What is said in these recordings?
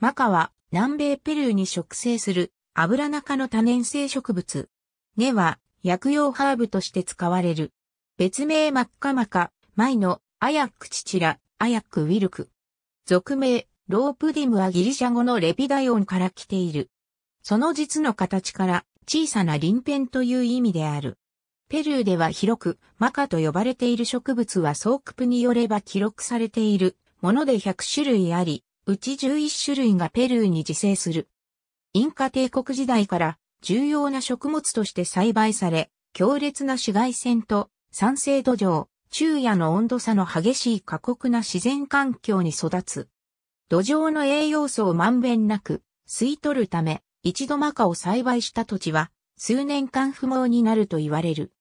マカは南米ペルーに植生するアブラナ科の多年生植物。根は薬用ハーブとして使われる。別名マッカマカ、マイのアヤックチチラ、アヤックウィルク。俗名、ロープディムはギリシャ語のレピダイオンから来ている。その実の形から小さな鱗片という意味である。ペルーでは広くマカと呼ばれている植物は総区によれば記録されているもので100種類あり、うち11種類がペルーに自生する。インカ帝国時代から重要な食物として栽培され、強烈な紫外線と酸性土壌、昼夜の温度差の激しい過酷な自然環境に育つ。土壌の栄養素をまんべんなく吸い取るため、一度マカを栽培した土地は数年間不毛になると言われる。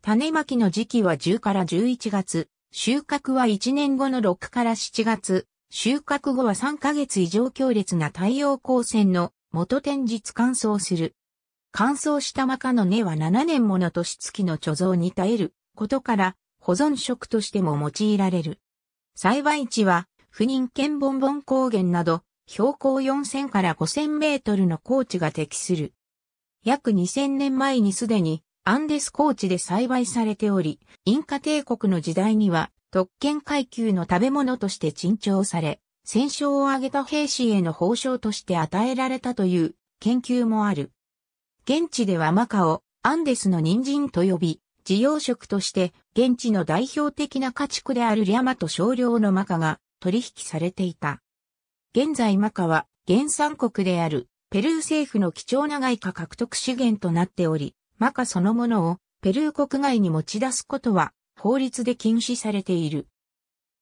種まきの時期は10から11月、収穫は1年後の6から7月、収穫後は3ヶ月以上強烈な太陽光線の元天日乾燥する。乾燥したマカの根は7年もの年月の貯蔵に耐えることから保存食としても用いられる。栽培地は不妊県ボンボン高原など標高4000から5000メートルの高地が適する。約2000年前にすでにアンデス高地で栽培されており、インカ帝国の時代には特権階級の食べ物として珍重され、戦勝を挙げた兵士への報章として与えられたという研究もある。現地ではマカをアンデスの人参と呼び、事業食として現地の代表的な家畜であるリャマと少量のマカが取引されていた。現在マカは原産国であるペルー政府の貴重な外貨獲得資源となっており、マカそのものをペルー国外に持ち出すことは法律で禁止されている。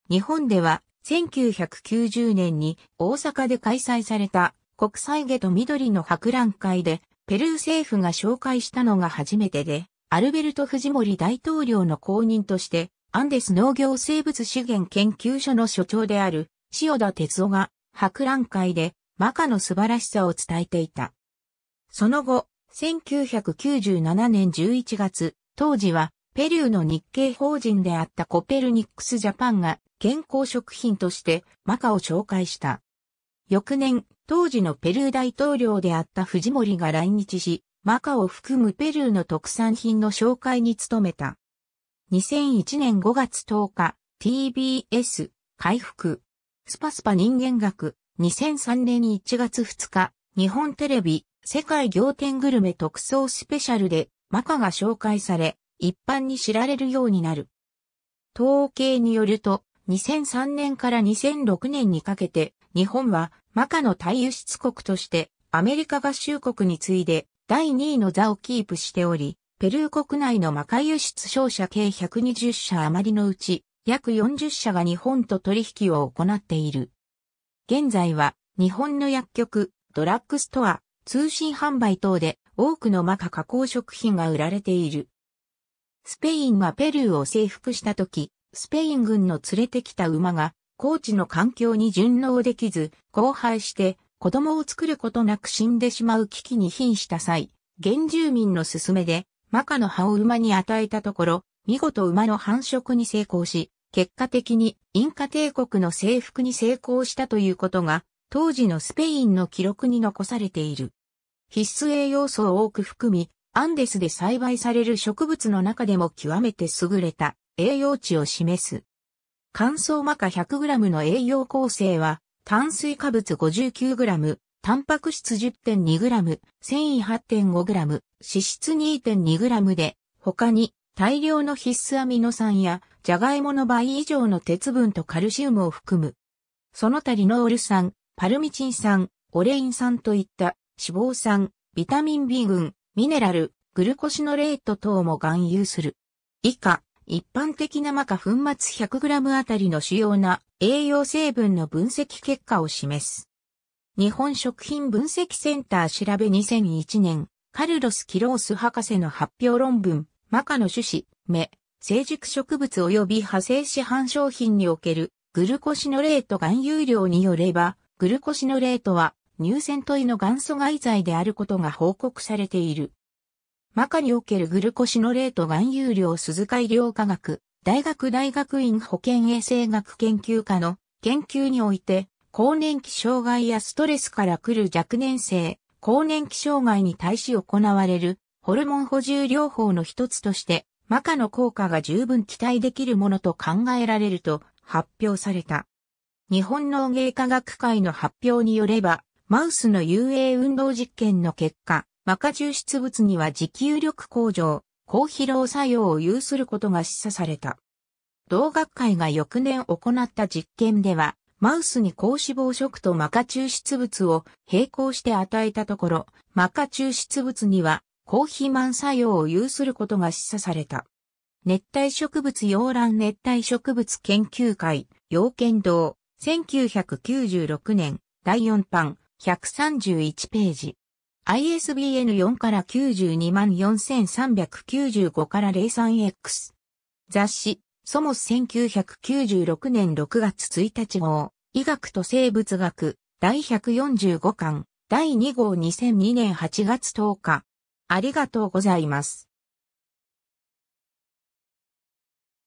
日本では1990年に大阪で開催された国際下と緑の博覧会でペルー政府が紹介したのが初めてで、アルベルト・フジモリ大統領の後任としてアンデス農業生物資源研究所の所長である塩田哲夫が博覧会でマカの素晴らしさを伝えていた。その後、1997年11月、当時はペルーの日系法人であったコペルニックスジャパンが健康食品としてマカを紹介した。翌年、当時のペルー大統領であった藤森が来日し、マカを含むペルーの特産品の紹介に努めた。2001年5月10日、TBS、回復。スパスパ人間学、2003年1月2日、日本テレビ、世界仰天グルメ特装スペシャルで、マカが紹介され、一般に知られるようになる。統計によると、2003年から2006年にかけて、日本は、マカの対輸出国として、アメリカ合衆国に次いで、第2位の座をキープしており、ペルー国内のマカ輸出商社計120社余りのうち、約40社が日本と取引を行っている。現在は、日本の薬局、ドラッグストア、通信販売等で、多くのマカ加工食品が売られている。スペインはペルーを征服した時、スペイン軍の連れてきた馬が、高地の環境に順応できず、荒廃して子供を作ることなく死んでしまう危機に瀕した際、原住民の勧めで、マカの葉を馬に与えたところ、見事馬の繁殖に成功し、結果的にインカ帝国の征服に成功したということが、当時のスペインの記録に残されている。必須栄養素を多く含み、アンデスで栽培される植物の中でも極めて優れた栄養値を示す。乾燥マカ 100g の栄養構成は、炭水化物 59g、タンパク質 10.2g、繊維 8.5g、脂質 2.2g で、他に大量の必須アミノ酸や、ジャガイモの倍以上の鉄分とカルシウムを含む。その他リノール酸、パルミチン酸、オレイン酸といった脂肪酸、ビタミン B 群、ミネラル、グルコシノレート等も含有する。以下、一般的なマカ粉末 100g あたりの主要な栄養成分の分析結果を示す。日本食品分析センター調べ2001年、カルロス・キロース博士の発表論文、マカの種子、目、成熟植物及び派生市販商品におけるグルコシノレート含有量によれば、グルコシノレートは乳腺問いの元祖外剤であることが報告されている。マカにおけるグルコシノレート含有量鈴鹿医療科学、大学大学院保健衛生学研究科の研究において、更年期障害やストレスから来る若年性、更年期障害に対し行われるホルモン補充療法の一つとして、マカの効果が十分期待できるものと考えられると発表された。日本農芸科学会の発表によれば、マウスの UA 運動実験の結果、マカ抽出物には持久力向上、高疲労作用を有することが示唆された。同学会が翌年行った実験では、マウスに高脂肪食とマカ抽出物を並行して与えたところ、マカ抽出物には高肥満作用を有することが示唆された。熱帯植物洋蘭熱帯植物研究会、洋研堂、1996年、第4版、131ページ。ISBN 4から924,395から03 x 雑誌、ソモス1996年6月1日号、医学と生物学、第145巻、第2号2002年8月10日。ありがとうございます。